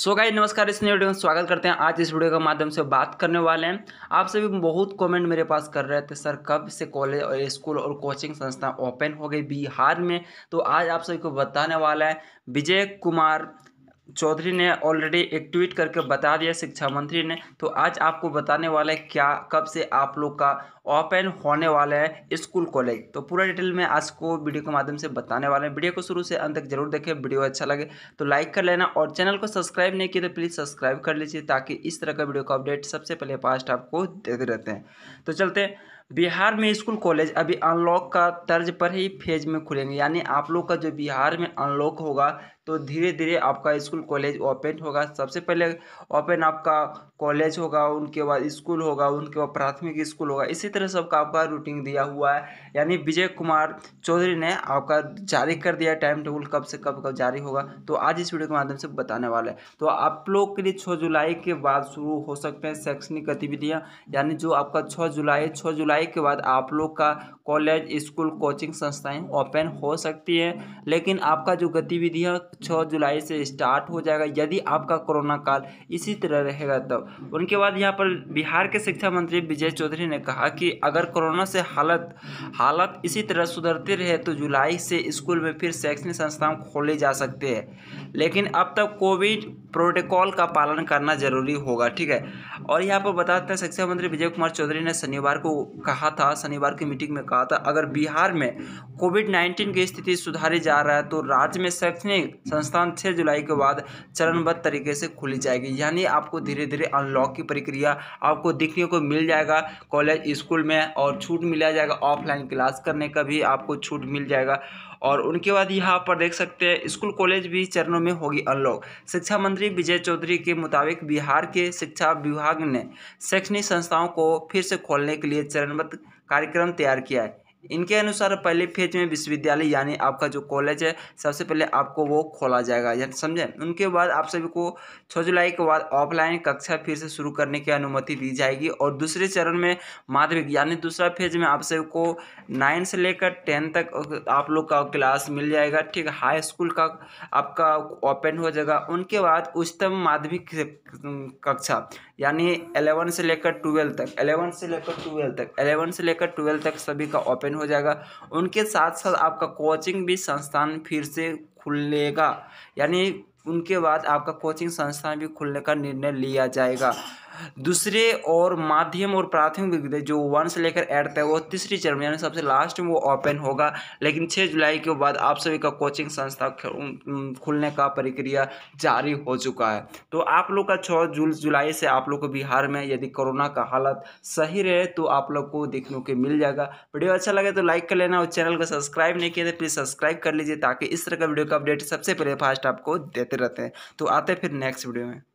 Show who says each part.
Speaker 1: सो so guys नमस्कार इस video में स्वागत करते हैं आज इस वीडियो के माध्यम से बात करने वाले हैं आप सभी बहुत कमेंट मेरे पास कर रहे थे सर कब से कॉलेज और स्कूल और कोचिंग संस्था ओपन हो गई बिहार में तो आज आप सभी को बताने वाला है विजय कुमार चौधरी ने ऑलरेडी एक ट्वीट करके बता दिया शिक्षा मंत्री ने तो आज आपको बताने वाला है क्या कब से आप लोग का ओपन होने वाला है स्कूल कॉलेज तो पूरा डिटेल में आज को वीडियो के माध्यम से बताने वाले हैं वीडियो को शुरू से अंत तक जरूर देखें वीडियो अच्छा लगे तो लाइक कर लेना और चैनल को सब्सक्राइब नहीं किया तो प्लीज़ सब्सक्राइब कर लीजिए ताकि इस तरह का वीडियो का अपडेट सबसे पहले पास्ट आपको देते रहते हैं तो चलते हैं बिहार में स्कूल कॉलेज अभी अनलॉक का तर्ज पर ही फेज में खुलेंगे यानी आप लोग का जो बिहार में अनलॉक होगा तो धीरे धीरे आपका स्कूल कॉलेज ओपन होगा सबसे पहले ओपन आपका कॉलेज होगा उनके बाद स्कूल होगा उनके बाद प्राथमिक स्कूल होगा इसी तरह सबका आपका रूटीन दिया हुआ है यानी विजय कुमार चौधरी ने आपका जारी कर दिया टाइम टेबल कब से कब कब जारी होगा तो आज इस वीडियो के माध्यम से बताने वाला है तो आप लोग के लिए छः जुलाई के बाद शुरू हो सकते हैं शैक्षणिक गतिविधियाँ यानी जो आपका छः जुलाई छः जुलाई के बाद आप लोग का कॉलेज स्कूल कोचिंग संस्थाएँ ओपन हो सकती हैं लेकिन आपका जो गतिविधियाँ छः जुलाई से स्टार्ट हो जाएगा यदि आपका कोरोना काल इसी तरह रहेगा तब उनके बाद यहाँ पर बिहार के शिक्षा मंत्री विजय चौधरी ने कहा कि अगर कोरोना से हालत हालत इसी तरह सुधरती रहे तो जुलाई से स्कूल में फिर शैक्षणिक संस्थान खोले जा सकते हैं लेकिन अब तक कोविड प्रोटोकॉल का पालन करना जरूरी होगा ठीक है और यहाँ पर बताते हैं शिक्षा मंत्री विजय कुमार चौधरी ने शनिवार को कहा था शनिवार की मीटिंग में कहा था अगर बिहार में कोविड नाइन्टीन की स्थिति सुधारी जा रहा है तो राज्य में शैक्षणिक संस्थान छः जुलाई के बाद चरणबद्ध तरीके से खुली जाएगी यानी आपको धीरे धीरे अनलॉक की प्रक्रिया आपको देखने को मिल जाएगा कॉलेज स्कूल में और छूट मिला जाएगा ऑफलाइन क्लास करने का भी आपको छूट मिल जाएगा और उनके बाद यहाँ पर देख सकते हैं स्कूल कॉलेज भी चरणों में होगी अनलॉक शिक्षा मंत्री विजय चौधरी के मुताबिक बिहार के शिक्षा विभाग ने शैक्षणिक संस्थाओं को फिर से खोलने के लिए चरणबद्ध कार्यक्रम तैयार किया है इनके अनुसार पहले फेज में विश्वविद्यालय यानी आपका जो कॉलेज है सबसे पहले आपको वो खोला जाएगा यानी समझे उनके बाद आप सभी को छः जुलाई के बाद ऑफलाइन कक्षा फिर से शुरू करने की अनुमति दी जाएगी और दूसरे चरण में माध्यमिक यानी दूसरा फेज में आप सभी को नाइन्थ से लेकर टेन तक आप लोग का क्लास मिल जाएगा ठीक हाई स्कूल का आपका ओपन हो जाएगा उनके बाद उच्चतम माध्यमिक कक्षा यानी एलेवन से लेकर ट्वेल्व तक एलेवन से लेकर ट्वेल्व तक एलेवन से लेकर ट्वेल्व तक सभी का ओपन ज्वाइन हो जाएगा उनके साथ साथ आपका कोचिंग भी संस्थान फिर से खुलेगा यानी उनके बाद आपका कोचिंग संस्थान भी खुलने का निर्णय लिया जाएगा दूसरे और माध्यम और प्राथमिक विद्यालय जो वन से लेकर एट तक वो तीसरी चरण में यानी सबसे लास्ट में वो ओपन होगा लेकिन छः जुलाई के बाद आप सभी का कोचिंग संस्था खुलने का प्रक्रिया जारी हो चुका है तो आप लोग का छः जुल जुलाई से आप लोग को बिहार में यदि कोरोना का हालत सही रहे तो आप लोग को देखने को मिल जाएगा वीडियो अच्छा लगे तो लाइक कर लेना और चैनल को सब्सक्राइब नहीं किया तो प्लीज़ सब्सक्राइब कर लीजिए ताकि इस तरह का वीडियो का अपडेट सबसे पहले फास्ट आपको देते रहते हैं तो आते फिर नेक्स्ट वीडियो में